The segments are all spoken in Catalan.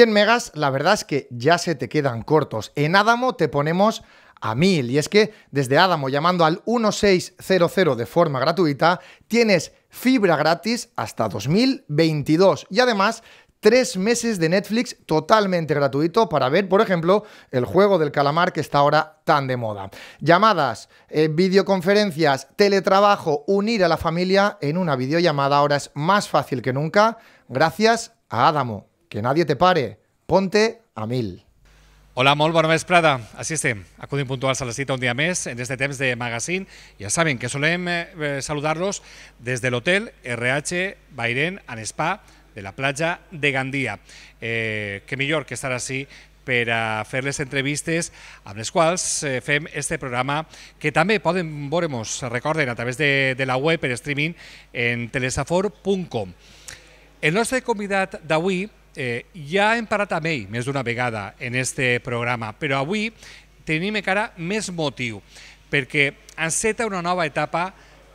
100 megas, la verdad es que ya se te quedan cortos. En Adamo te ponemos a 1000 y es que desde Adamo llamando al 1600 de forma gratuita tienes fibra gratis hasta 2022 y además tres meses de Netflix totalmente gratuito para ver, por ejemplo, el juego del calamar que está ahora tan de moda. Llamadas, eh, videoconferencias, teletrabajo, unir a la familia en una videollamada ahora es más fácil que nunca gracias a Adamo. que nadie te pare, ponte a mil. Hola, molt bona vesprada. Així estem, acudim puntuals a la cita un dia més en este temps de magazín. Ja saben que solem eh, saludar-los des de l'hotel RH Bairén en Spa de la platja de Gandia. Eh, que millor que estar així per a fer les entrevistes amb les quals eh, fem este programa que també poden veure-nos, recorden, a través de, de la web per streaming en telesafor.com. El nostre convidat d'avui eh, ja hem parlat amb ell més d'una vegada en este programa, però avui tenim encara més motiu, perquè enceta una nova etapa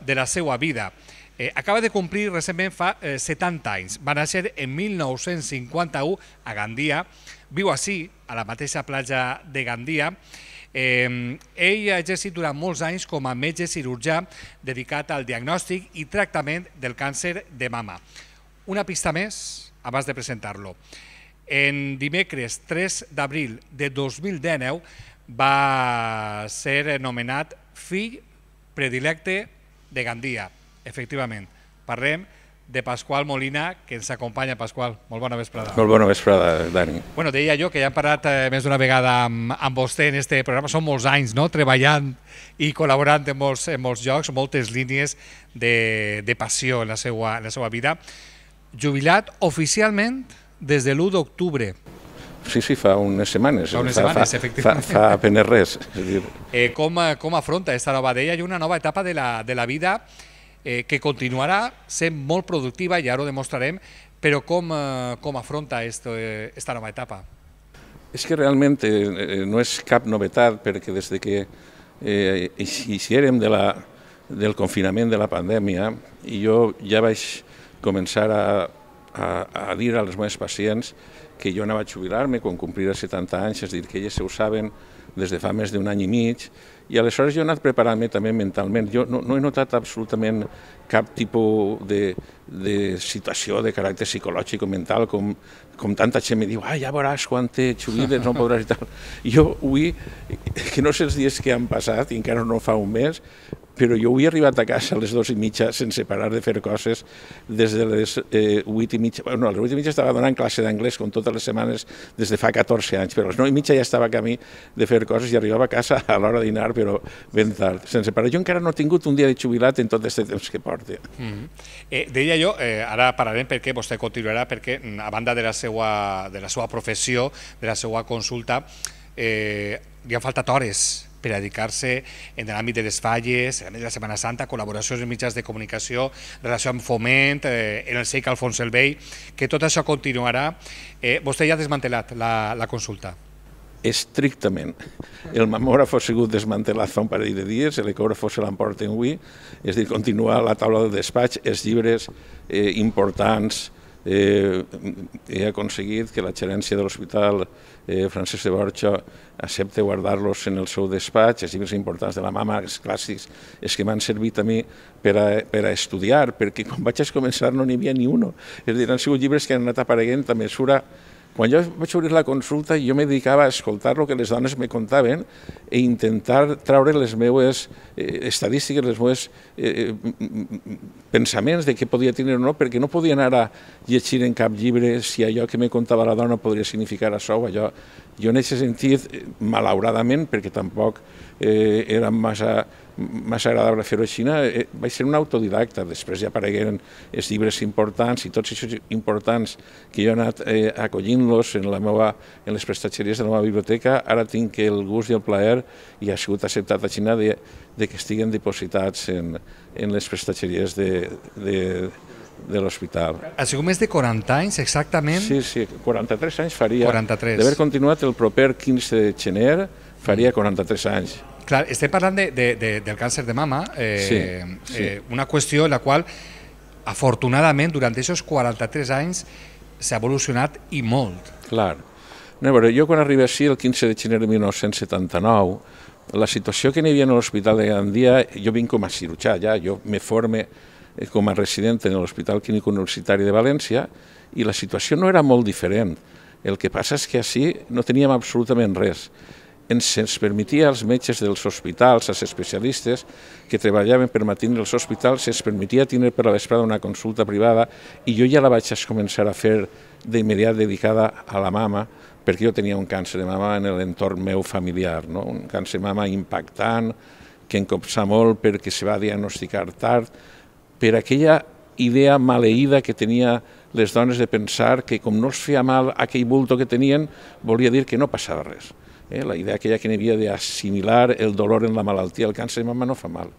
de la seva vida. Eh, acaba de complir recentment fa eh, 70 anys. Va néixer en 1951 a Gandia. Viu així, a la mateixa platja de Gandia. Eh, ell ha exercit durant molts anys com a metge cirurgià dedicat al diagnòstic i tractament del càncer de mama. Una pista més, abans de presentar-lo. En dimecres 3 d'abril de 2019 va ser nomenat fill predilecte de Gandia, efectivament. Parlem de Pasqual Molina, que ens acompanya. Pasqual, molt bona vesprada. Molt bona vesprada, Dani. Bueno, deia jo que ja hem parlat eh, més d'una vegada amb, amb vostè en este programa. Són molts anys no? treballant i col·laborant en molts, en molts llocs, moltes línies de, de passió en la seva, en la seva vida jubilat oficialment des de l'1 d'octubre. Sí, sí, fa unes setmanes. Fa unes setmanes, fa, efectivament. Fa, fa apenes res. Eh, com, com afronta aquesta nova deia i una nova etapa de la, de la vida eh, que continuarà sent molt productiva, i ara ho demostrarem, però com, eh, com afronta esto, eh, esta nova etapa? És que realment eh, eh no és cap novetat, perquè des de que eh, érem de la, del confinament de la pandèmia, i jo ja vaig començar a, a, a dir a les meves pacients que jo anava a jubilar-me quan complia 70 anys, és dir, que elles ho saben des de fa més d'un any i mig, i aleshores jo he anat preparant-me també mentalment. Jo no, no he notat absolutament cap tipus de, de situació de caràcter psicològic o mental com, com tanta gent me diu ah, ja veuràs quan te jubiles, no podràs i tal. Jo avui, que no sé els dies que han passat, i encara no fa un mes, però jo havia he arribat a casa a les dues i mitja sense parar de fer coses des de les eh, 8 i mitja, bueno, a les 8 i mitja estava donant classe d'anglès com totes les setmanes des de fa 14 anys, però a les 9 i mitja ja estava a camí de fer coses i arribava a casa a l'hora de dinar, però ben tard, sense parar. Jo encara no he tingut un dia de jubilat en tot aquest temps que porta. Mm -hmm. eh, deia jo, eh, ara pararem perquè vostè continuarà, perquè mm, a banda de la seva, de la seva professió, de la seva consulta, eh, li han faltat hores per a dedicar-se en l'àmbit de les falles, en l'àmbit de la Setmana Santa, col·laboracions en mitjans de comunicació, relació amb foment, eh, en el SEIC Alfons el Vell, que tot això continuarà. Eh, vostè ja ha desmantelat la, la consulta estrictament. El mamògraf ha sigut desmantelat fa un parell de dies, l'ecògraf se l'emporten avui, és a dir, continuar la taula de despatx, els llibres eh, importants, eh, he aconseguit que la gerència de l'hospital eh, Francesc de Borja accepta guardar-los en el seu despatx, els llibres importants de la mama, els clàssics, és que m'han servit a mi per a, per a estudiar, perquè quan vaig començar no n'hi havia ni un. És a dir, han sigut llibres que han anat apareguent a mesura quan jo vaig obrir la consulta, jo me dedicava a escoltar el que les dones me contaven i e intentar traure les meues eh, estadístiques, les meues eh, eh pensaments de què podia tenir o no, perquè no podia anar a llegir en cap llibre si allò que me contava la dona podria significar això o allò. Jo en aquest sentit, eh, malauradament, perquè tampoc eh, era massa, massa agradable fer-ho a Xina, eh, vaig ser un autodidacta. Després ja aparegueren els llibres importants i tots aquests importants que jo he anat eh, acollint-los en, la meva, en les prestatgeries de la meva biblioteca. Ara tinc el gust i el plaer, i ha sigut acceptat a Xina, de, de que estiguen dipositats en, en les prestatgeries de, de, de l'hospital. Ha sigut més de 40 anys, exactament? Sí, sí, 43 anys faria. 43. D'haver continuat el proper 15 de gener, faria 43 mm. anys. Clar, estem parlant de, de, de, del càncer de mama, eh, sí, eh, sí. Eh, una qüestió la qual, afortunadament, durant aquests 43 anys s'ha evolucionat i molt. Clar. No, però jo quan arriba així, el 15 de gener de 1979, la situació que n'hi havia a l'Hospital de Gandia, jo vinc com a cirurgià ja, jo me forme Eh, com a resident en l'Hospital Clínic Universitari de València i la situació no era molt diferent. El que passa és que així no teníem absolutament res. Ens, ens permetia als metges dels hospitals, als especialistes que treballaven per mantenir els hospitals, ens permetia tenir per la vesprada una consulta privada i jo ja la vaig començar a fer d'immediat dedicada a la mama, perquè jo tenia un càncer de mama en l'entorn meu familiar, no? un càncer de mama impactant, que em copsa molt perquè se va diagnosticar tard, per aquella idea maleïda que tenia les dones de pensar que com no els feia mal aquell bulto que tenien, volia dir que no passava res. Eh? La idea aquella que n'hi havia d'assimilar el dolor en la malaltia, el càncer de mama no fa mal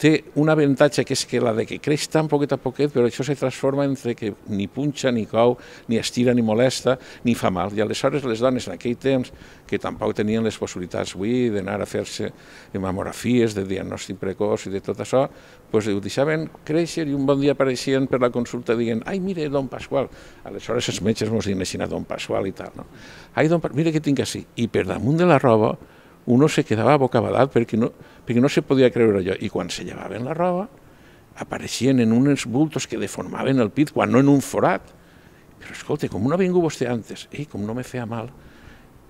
té un avantatge que és que la de que creix tan poquet a poquet, però això se transforma entre que ni punxa, ni cou, ni estira, ni molesta, ni fa mal. I aleshores les dones en aquell temps, que tampoc tenien les possibilitats avui d'anar a fer-se mamografies, de diagnòstic precoç i de tot això, doncs ho deixaven créixer i un bon dia apareixien per la consulta dient «Ai, mire, don Pasqual». Aleshores els metges mos diuen «Aixina, don Pasqual i tal. No? «Ai, don Pasqual, mire que tinc així». I per damunt de la roba uno se quedava bocabadat perquè no, perquè no se podia creure allò. I quan se llevaven la roba, apareixien en uns bultos que deformaven el pit, quan no en un forat. Però escolta, com no ha vingut vostè antes, i eh, com no me feia mal,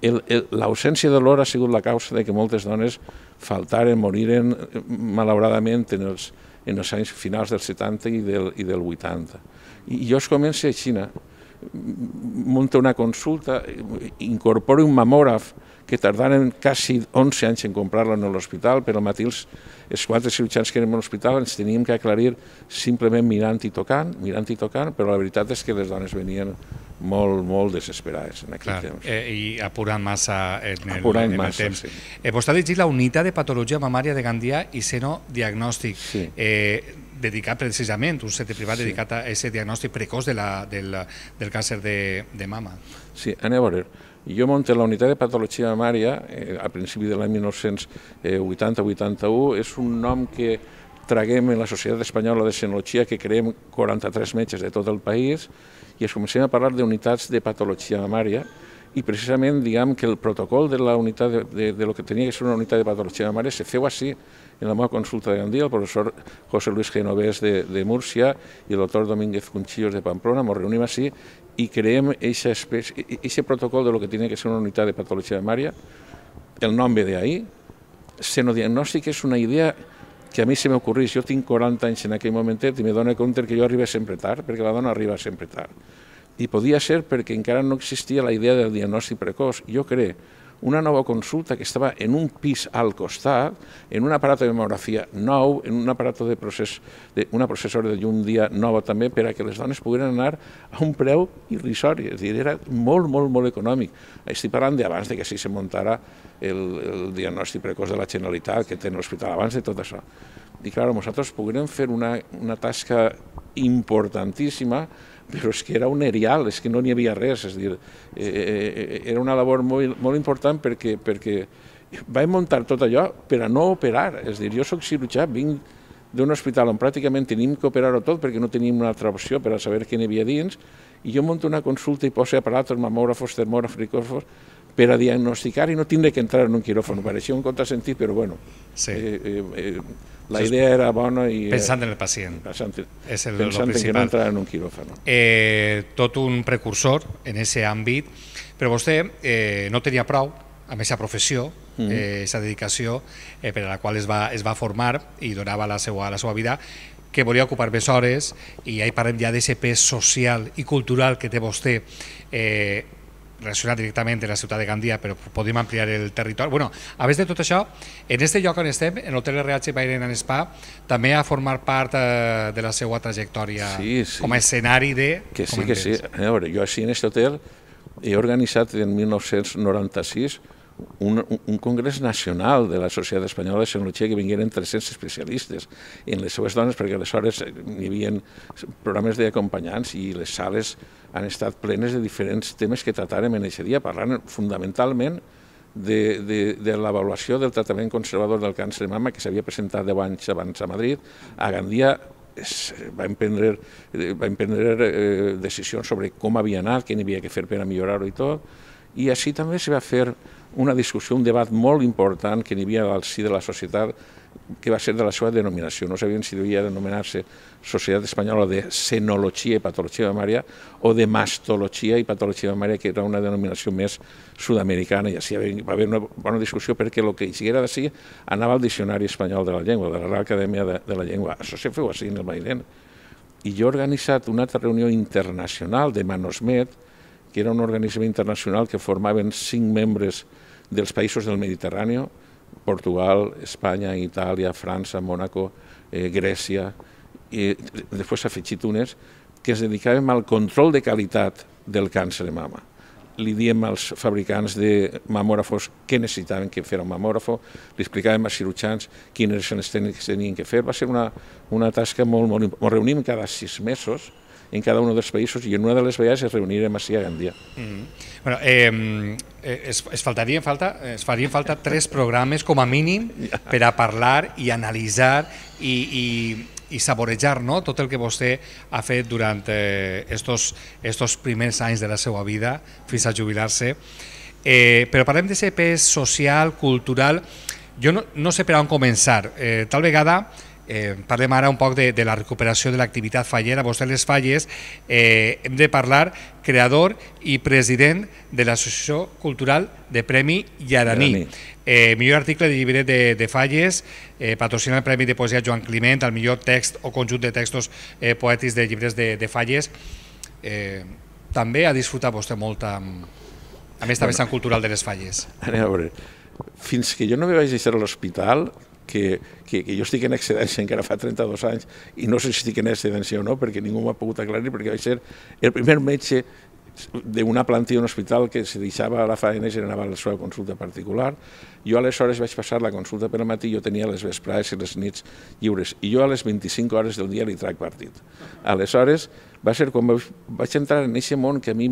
l'ausència de l'or ha sigut la causa de que moltes dones faltaren, moriren, eh, malauradament, en els, en els anys finals del 70 i del, i del 80. I, jo es comença a Xina, munta una consulta, incorpora un mamògraf que tardaren quasi 11 anys en comprar-la en l'hospital, però matí els, els quatre cirurgians que érem a l'hospital ens teníem que aclarir simplement mirant i tocant, mirant i tocant, però la veritat és que les dones venien molt, molt desesperades en aquell Clar, temps. Eh, I apurant massa en el, apurant en el massa, temps. Sí. Eh, vostè ha llegit la unitat de patologia mamària de Gandia i senodiagnòstic. Sí. Eh, dedicat precisament, un centre privat sí. dedicat a aquest diagnòstic precoç de la, del, del càncer de, de mama. Sí, anem a veure. Jo monte la unitat de patologia mamària eh, a principi de l'any 1980-81, eh, és un nom que traguem en la Societat Espanyola de Senologia, que creem 43 metges de tot el país, i es comencem a parlar d'unitats de patologia mamària, i precisament diguem que el protocol de la unitat de, de, de lo que tenia que ser una unitat de patologia mamària se feu així, en la meva consulta de Gandia, el professor José Luis Genovés de, de Múrcia i el doctor Domínguez Conchillos de Pamplona, ens reunim així y creem esa especie, e, ese protocolo de lo que tiene que ser una unidad de patología mamaria, el nombre de ahí, senodiagnòstic és una idea que a mi se ocurrió, jo tinc 40 anys en aquell momento i me dona compte que jo arribo sempre tard, perquè la dona arriba sempre tard. I podia ser perquè encara no existia la idea del diagnòstic precoç. Jo crec una nova consulta que estava en un pis al costat, en un aparato de demografia nou, en un aparato de procés, de, una processora de llum dia nova també, per a que les dones pogueren anar a un preu irrisori, és dir, era molt, molt, molt econòmic. Estic parlant d'abans de que si se muntara el, el diagnòstic precoç de la Generalitat que té l'hospital, abans de tot això. I, clar, nosaltres poguérem fer una, una tasca importantíssima però és que era un erial, és que no n'hi havia res, és a dir, eh, eh, eh era una labor molt, molt important perquè, perquè vaig muntar tot allò per a no operar, és a dir, jo sóc cirurgià, vinc d'un hospital on pràcticament tenim que operar-ho tot perquè no tenim una altra opció per a saber què n'hi havia dins, i jo monto una consulta i poso aparatos, mamògrafos, termògrafos, fricòfos, per a diagnosticar i no tindré que entrar en un quiròfano. Pareixia un contrasentit, però bueno, sí. eh, eh, eh la idea era bona i... Eh, pensant en el pacient. Pensant, és el, pensant el que no entrar en un quiròfano. Eh, tot un precursor en aquest àmbit, però vostè eh, no tenia prou amb aquesta professió, mm eh, esa dedicació eh, per a la qual es va, es va formar i donava la seva, la seva vida que volia ocupar més hores i ahí parlem ja d'aquest pes social i cultural que té vostè eh, relacionat directament amb la ciutat de Gandia, però podem ampliar el territori. Bueno, a més de tot això, en aquest lloc on estem, en l'Hotel RH Bairen en Spa, també ha format part eh, de la seva trajectòria sí, sí. com a escenari de... Que sí, que sí. A veure, jo així en aquest hotel he organitzat en 1996 un, un congrés nacional de la Societat Espanyola de Xenologia que vingueren 300 especialistes en les seues dones, perquè aleshores eh, hi havia programes d'acompanyants i les sales han estat plenes de diferents temes que tractarem en aquest dia, parlant fundamentalment de, de, de l'avaluació del tractament conservador del càncer de mama que s'havia presentat deu anys abans a Madrid. A Gandia es, vam prendre, eh, vam prendre eh, decisions sobre com havia anat, què n'hi havia que fer per a millorar-ho i tot, i així també s'hi va fer una discussió, un debat molt important que n'hi havia al si de la societat que va ser de la seva denominació. No sabien si devia denominar-se Societat Espanyola de Senologia i Patologia Mamària o de Mastologia i Patologia Mamària, que era una denominació més sud-americana, i així va haver una bona discussió perquè el que hi siguera d'ací anava al Diccionari Espanyol de la Llengua, de la Real Acadèmia de, de la Llengua. Això se feu així en el Mairena. I jo he organitzat una altra reunió internacional de Manosmet, que era un organisme internacional que formaven cinc membres dels països del Mediterrani, Portugal, Espanya, Itàlia, França, Mònaco, eh, Grècia, i després s'ha afegit unes, que es dedicàvem al control de qualitat del càncer de mama li diem als fabricants de mamògrafos què necessitaven que fer un mamògrafo, li explicàvem als cirurgians quines eren les tècniques que tenien que fer. Va ser una, una tasca molt, molt... Ens reunim cada sis mesos, en cada uno de los países y en una de las vías es reunir en Masía Gandia. Mm bueno, eh, es, es, faltaria, falta, es farien falta tres programes com a mínim per a parlar i analitzar i, i, i saborejar no? tot el que vostè ha fet durant eh, estos, estos primers anys de la seva vida fins a jubilar-se. Eh, però parlem de ser pes social, cultural... Jo no, no sé per on començar. Eh, tal vegada Eh, parlem ara un poc de, de la recuperació de l'activitat fallera. Vostè les falles eh, hem de parlar creador i president de l'Associació Cultural de Premi Llaraní. Eh, millor article de llibre de, de falles, eh, patrocina el Premi de Poesia Joan Climent, el millor text o conjunt de textos eh, poètics de llibres de, de falles. Eh, també ha disfrutat vostè molt amb, amb aquesta bueno, vessant cultural de les falles. Anem a veure. Fins que jo no me vaig deixar a l'hospital, que, que, que jo estic en excedència encara fa 32 anys i no sé si estic en excedència o no perquè ningú m'ha pogut aclarir perquè vaig ser el primer metge d'una plantilla d'un hospital que se deixava a la faena i generava la seva consulta particular. Jo aleshores vaig passar la consulta per matí, jo tenia les vesprades i les nits lliures, i jo a les 25 hores del dia li trac partit. Aleshores va ser quan vaig entrar en aquest món que a mi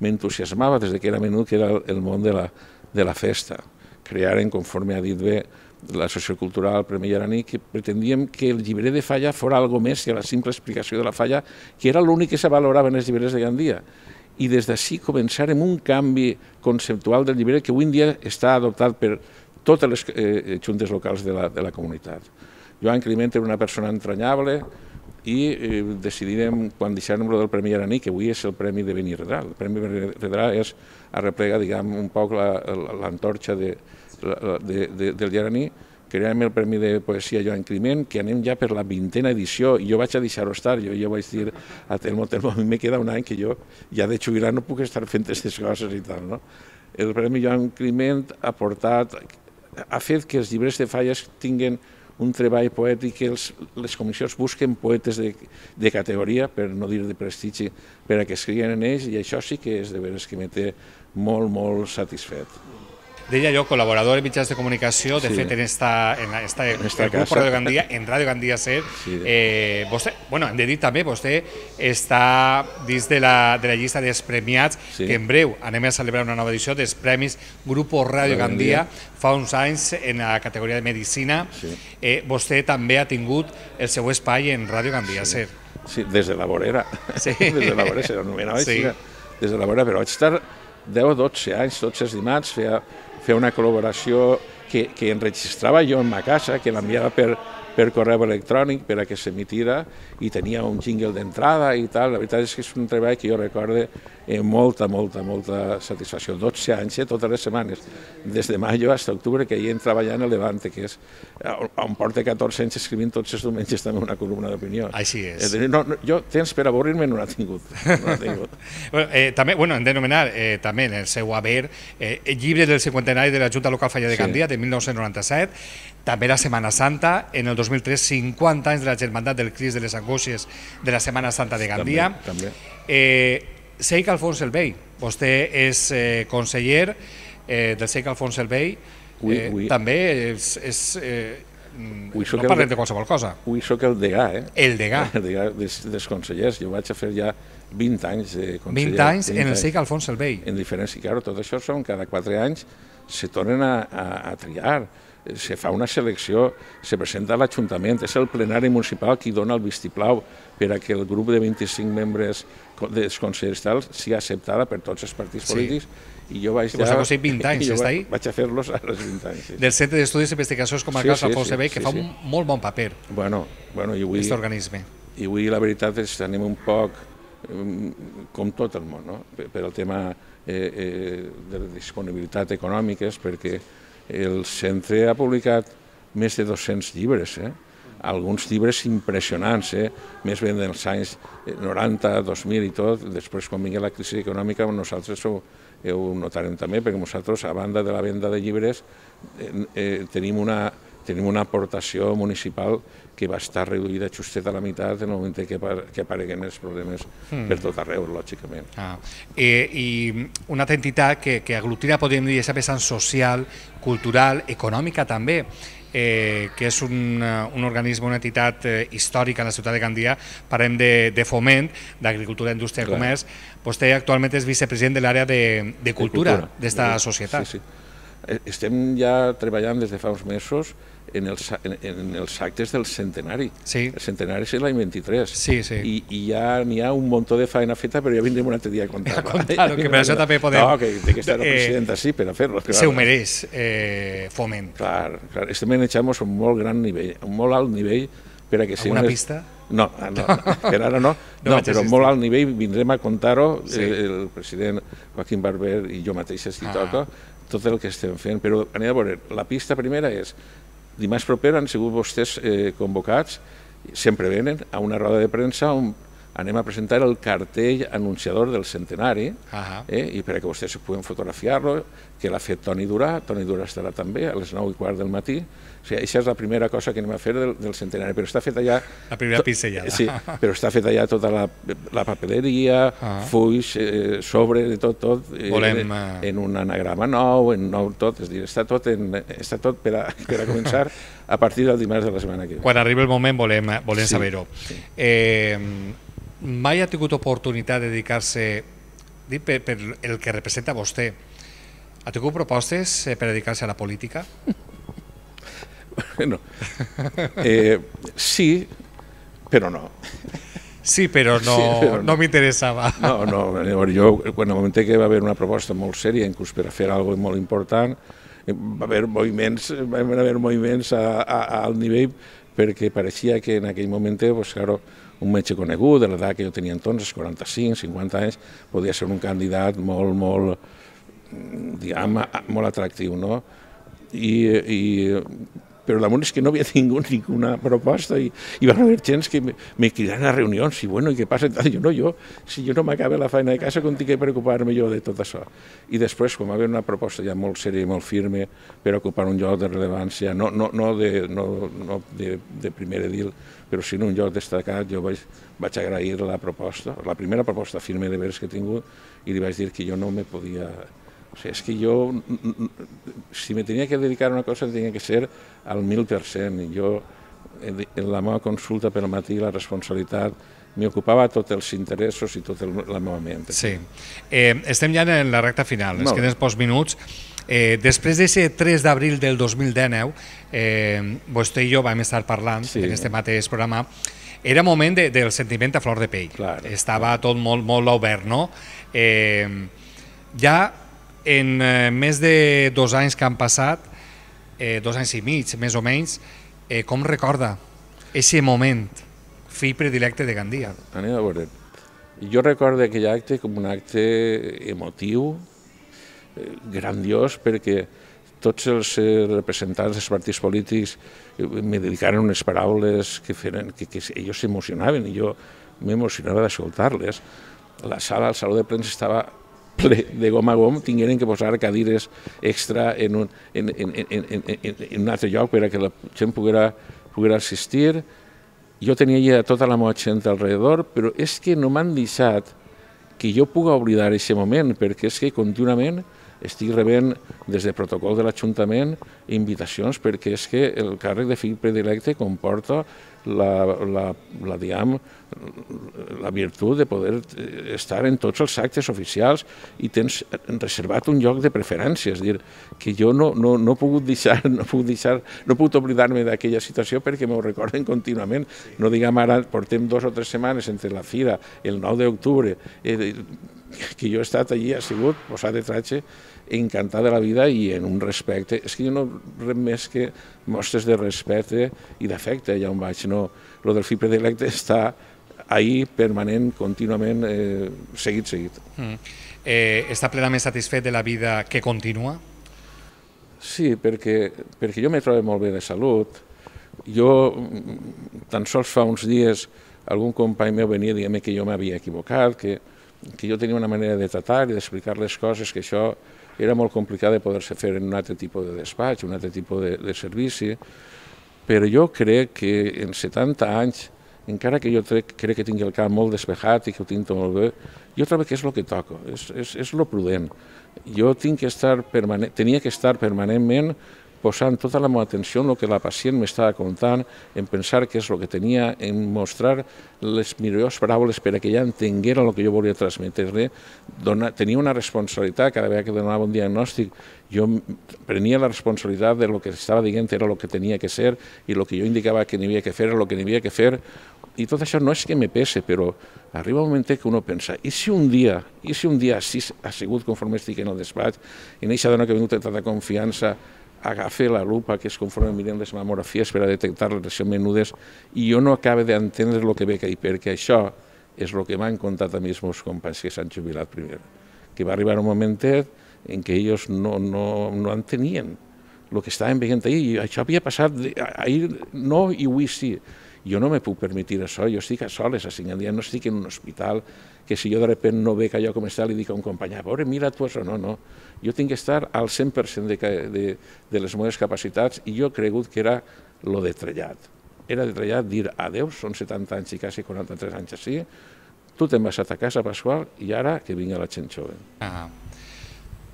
m'entusiasmava des que era menut, que era el món de la, de la festa. Crearen, conforme ha dit bé, la sociocultural Premi Yarani, que pretendíem que el llibre de falla fora algo més que la simple explicació de la falla, que era l'únic que se valorava en els llibres de en dia. I des d'ací començarem un canvi conceptual del llibre que avui en dia està adoptat per totes les eh, eh, juntes locals de la, de la comunitat. Joan Climent era una persona entranyable i eh, decidirem, quan deixarem lo del Premi Araní, que avui és el Premi de Benirredrà. El Premi Benirredrà és a replega, diguem, un poc l'antorxa la, de, de, de, del Gerani, crearem el Premi de Poesia Joan Climent, que anem ja per la vintena edició, i jo vaig a deixar-ho estar, jo ja vaig dir a Telmo, Telmo, a mi me queda un any que jo ja de xubilar no puc estar fent aquestes coses i tal, no? El Premi Joan Climent ha portat, ha fet que els llibres de falles tinguen un treball poètic que els, les comissions busquen poetes de, de categoria, per no dir de prestigi, per a que escriguin en ells, i això sí que és de veres que me té molt, molt satisfet deia jo, col·laborador de mitjans de comunicació, de sí. fet, en esta, en esta, en esta en casa. Radio Gandia, en Radio Gandia Ser, sí. eh, vostè, bueno, hem de dir també, vostè està dins de la, de la llista dels premiats, sí. que en breu anem a celebrar una nova edició dels Premis Grupo Radio, Radio Gandia, Gandia, fa uns anys en la categoria de Medicina. Sí. Eh, vostè també ha tingut el seu espai en Radio Gandia sí. Ser. Sí, des de la vorera. Sí. des de la vorera, l'anomenava sí. així. Des de la vorera, però vaig estar 10 o 12 anys, tots els dimarts, feia fer una col·laboració que, que enregistrava jo en ma casa, que l'enviava per, per correu electrònic per a que s'emitira i tenia un jingle d'entrada i tal. La veritat és que és un treball que jo recorde amb molta, molta, molta satisfacció. 12 anys, eh, totes les setmanes, des de maio fins a octubre, que hi hem treballant a Levante, que és eh, on porta 14 anys escrivint tots els diumenges també una columna d'opinió. Així és. Eh, no, no, jo temps per avorrir-me no l'ha tingut. No tingut. bueno, eh, també, bueno, hem de nomenar eh, també el seu haver eh, llibre del cinquantenari de la Junta Local Falla de Gandia de 1997, també la Setmana Santa, en el 2003, 50 anys de la Germandat del Cris de les Angoixes de la Setmana Santa de Gandia. També, també. Eh, Seic Alfons el Vell, vostè és eh, conseller eh, del Seic Alfons el Vell, eh, ui. també és, és eh, Ui, no parlem de, de qualsevol cosa. Ui, sóc el degà, eh? El degà. El degà dels, dels consellers. Jo vaig a fer ja 20 anys de conseller. 20 anys 20 en el SEIC Alfons Vell. En diferència, i claro, tot això són cada 4 anys se tornen a, a, a triar se fa una selecció, se presenta a l'Ajuntament, és el plenari municipal qui dona el vistiplau per a que el grup de 25 membres dels consells tals sigui acceptada per tots els partits sí. polítics i jo vaig... Sí, pues, a 20 anys, està ahí? Vaig a fer-los a les 20 anys. Sí. Del Centre d'Estudis i Investigacions com a sí, Alfons sí, que sí, fa un sí. molt bon paper. Bueno, bueno i avui... Aquest organisme. I avui la veritat és que anem un poc mm, com tot el món, no? per, per al tema eh, eh, de disponibilitat econòmiques, perquè el centre ha publicat més de 200 llibres, eh? alguns llibres impressionants, eh? més ben dels anys 90, 2000 i tot, després quan vingui la crisi econòmica nosaltres ho, ho notarem també, perquè nosaltres, a banda de la venda de llibres, eh, eh, tenim una, tenim una aportació municipal que va estar reduïda justet a la meitat en el moment que, que apareguen els problemes mm. per tot arreu, lògicament. Ah. Eh, I una altra entitat que, que aglutina, podríem dir, aquesta vessant social, cultural, econòmica també, eh, que és un, eh, un organisme, una entitat eh, històrica en la ciutat de Gandia, parlem de, de foment, d'agricultura, indústria i comerç, vostè actualment és vicepresident de l'àrea de, de cultura d'esta de societat. Sí, sí. Eh, estem ja treballant des de fa uns mesos en els, en, en els actes del centenari. Sí. El centenari és l'any 23. Sí, sí. I, i ja n'hi ha un muntó de feina feta, però ja vindrem un altre dia a contar-la. A contar que per això també podem... No, que té que estar eh, presidenta, sí, per a fer-lo. Se ho mereix, eh, foment. Clar, clar, estem enxant-nos un molt gran nivell, un molt alt nivell per a que sigui... Alguna les... pista? No, ah, no, no, per ara no, no, no però molt alt nivell, vindrem a contar-ho, sí. el president Joaquim Barber i jo mateix, si ah. toca, tot el que estem fent, però anem a veure, la pista primera és, dimarts proper han sigut vostès eh, convocats, sempre venen a una roda de premsa on anem a presentar el cartell anunciador del centenari uh -huh. eh, i perquè vostès puguin fotografiar-lo, que l'ha fet Toni Durà, Toni Durà estarà també a les 9 i quart del matí. O sigui, això és la primera cosa que anem a fer del, del centenari, però està fet allà... La primera pincellada. Sí, però està fet allà tota la, la papeleria, uh -huh. fulls, eh, sobre, de tot, tot. Eh, Volem... Eh, en un anagrama nou, en nou tot, és dir, està tot, en, està tot per, a, per a començar a partir del dimarts de la setmana que ve. Quan arribi el moment volem, eh, volem sí, saber-ho. Sí. Eh, mai ha tingut oportunitat de dedicar-se, per, per el que representa vostè, ha tingut propostes eh, per dedicar-se a la política? Bueno, eh, sí, però no. Sí, però no, sí, però no. no m'interessava. No, no, eh, jo quan el moment que va haver una proposta molt sèria inclús per a fer alguna cosa molt important, eh, va haver moviments, va haver moviments a, a, a, al nivell perquè pareixia que en aquell moment, pues, claro, un metge conegut, de l'edat que jo tenia entonces, 45, 50 anys, podia ser un candidat molt, molt, mm, diguem, molt atractiu, no? I, i però damunt és que no havia tingut ninguna proposta i, i va haver gens que me, me cridaran a reunions i bueno, i què passa? Jo no, jo, si jo no m'acaba la feina de casa, com tinc que preocupar-me jo de tot això? I després, com va haver una proposta ja molt seria i molt firme per ocupar un lloc de rellevància, no, no, no, de, no, no de, de primer edil, però sí en un lloc destacat, jo vaig, vaig agrair la proposta, la primera proposta firme de veres que he tingut, i li vaig dir que jo no me podia o sea, es que yo, si me tenía que dedicar a una cosa, tenía que ser al mil per cent. Jo, en la meva consulta pel matí, la responsabilitat, ocupava tots els interessos i tota la meva ment. Sí. Eh, estem ja en la recta final, Es ens queden pocs minuts. Eh, després de ser 3 d'abril del 2019, eh, vostè i jo vam estar parlant sí. en aquest mateix programa, era moment de, del sentiment a flor de pell. Claro. Estava tot molt, molt obert, no? Eh, ja en eh, més de dos anys que han passat, eh, dos anys i mig, més o menys, eh, com recorda aquest moment, fill predilecte de Gandia? Anem a veure. Jo recordo aquell acte com un acte emotiu, eh, grandiós, perquè tots els eh, representants dels partits polítics me dedicaren unes paraules que, feren, que, que ells s'emocionaven i jo m'emocionava d'escoltar-les. La sala, el saló de plens estava ple de gom a gom, tingueren que posar cadires extra en un, en, en, en, en en, en un altre lloc per a que la gent poguera, poguera assistir. Jo tenia ja tota la meva gent alrededor, però és que no m'han deixat que jo puga oblidar aquest moment, perquè és que contínuament estic rebent des del protocol de l'Ajuntament invitacions perquè és que el càrrec de fill predilecte comporta la, la, la, diguem, la virtut de poder eh, estar en tots els actes oficials i tens reservat un lloc de preferència, és dir, que jo no, no, no he pogut deixar, no puc deixar, no puc oblidar-me d'aquella situació perquè m'ho recorden contínuament. No diguem ara, portem dos o tres setmanes entre la fira, el 9 d'octubre, eh, que jo he estat allí, ha sigut posar de tratge encantat de la vida i en un respecte, és que jo no rep més que mostres de respecte i d'afecte allà on vaig, no, el del fill predilecte està ahir, permanent, contínuament, eh, seguit, seguit. Mm. Eh, està plenament satisfet de la vida que continua? Sí, perquè, perquè jo m'he trobat molt bé de salut. Jo, tan sols fa uns dies, algun company meu venia dient que jo m'havia equivocat, que, que jo tenia una manera de tratar i d'explicar les coses que això era molt complicat de poder-se fer en un altre tipus de despatx, un altre tipus de, de servici, però jo crec que en 70 anys, encara que jo crec, crec que tingui el cap molt despejat i que ho tinc tot molt bé, jo trobo que és el que toco, és, és, és lo prudent. Jo tinc que estar permanent, tenia que estar permanentment posant tota la meva atenció en el que la pacient m'estava contant, en pensar què és el que tenia, en mostrar les millors paraules per a que ella entenguera el que jo volia transmetre-li. Tenia una responsabilitat, cada vegada que donava un diagnòstic, jo prenia la responsabilitat de lo que estava dient era el que tenia que ser i el que jo indicava que n'hi havia que fer era el que n'hi havia que fer. I tot això no és que me pese, però arriba un moment que uno pensa, i si un dia, i si un dia així ha sigut conforme estic en el despatx, i en dona que ha vingut de tanta confiança, agafa la lupa que es conforme mirant les mamografies per a detectar les lesions menudes i jo no acabo d'entendre el que ve aquí, perquè això és el que m'han contat a mi els meus companys que s'han jubilat primer, que va arribar un momentet en què ells no, no, no entenien el que estaven veient ahir, i això havia passat ahir no i avui sí. Jo no me puc permetir això, jo estic a soles a cinc dia, no estic en un hospital, que si jo de repente no veig allò com està, li dic a un company, a veure, mira tu això, no, no. Jo tinc que estar al 100% de, de, de les meves capacitats i jo he cregut que era lo de trellat. Era de trellat dir adeu, són 70 anys i quasi 43 anys així, tu te'n vas a casa, Pasqual, i ara que vinga la gent jove. Ah.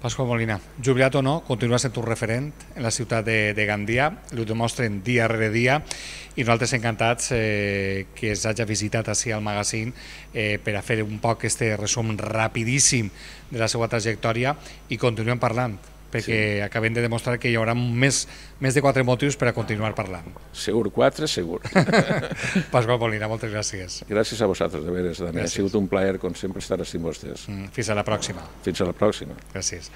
Pasqual Molina, jubilat o no, continua sent un referent en la ciutat de, de Gandia, l'ho demostren dia rere dia i nosaltres encantats eh, que es hagi visitat així al magazín eh, per a fer un poc este resum rapidíssim de la seva trajectòria i continuem parlant perquè sí. acabem de demostrar que hi haurà més, més de quatre motius per a continuar parlant. Segur, quatre, segur. Pasqual Molina, moltes gràcies. Gràcies a vosaltres, de veres, Dani. Ha sigut un plaer, com sempre, estar així amb vostès. Mm, fins a la pròxima. Fins a la pròxima. Gràcies.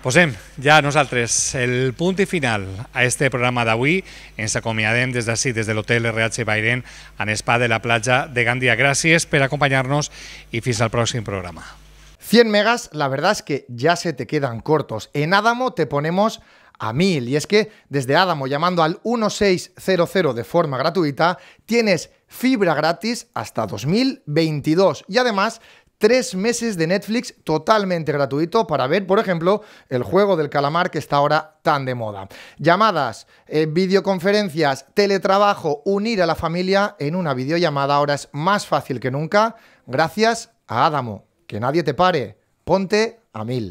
Posem ja nosaltres el punt i final a este programa d'avui. Ens acomiadem des d'ací, des de l'hotel RH Bairén, en Espa de la platja de Gandia. Gràcies per acompanyar-nos i fins al pròxim programa. 100 megas, la verdad es que ya se te quedan cortos. En Adamo te ponemos a 1000 y es que desde Adamo llamando al 1600 de forma gratuita tienes fibra gratis hasta 2022 y además tres meses de Netflix totalmente gratuito para ver, por ejemplo, el juego del calamar que está ahora tan de moda. Llamadas, eh, videoconferencias, teletrabajo, unir a la familia en una videollamada ahora es más fácil que nunca gracias a Adamo que nadie te pare, ponte a mil.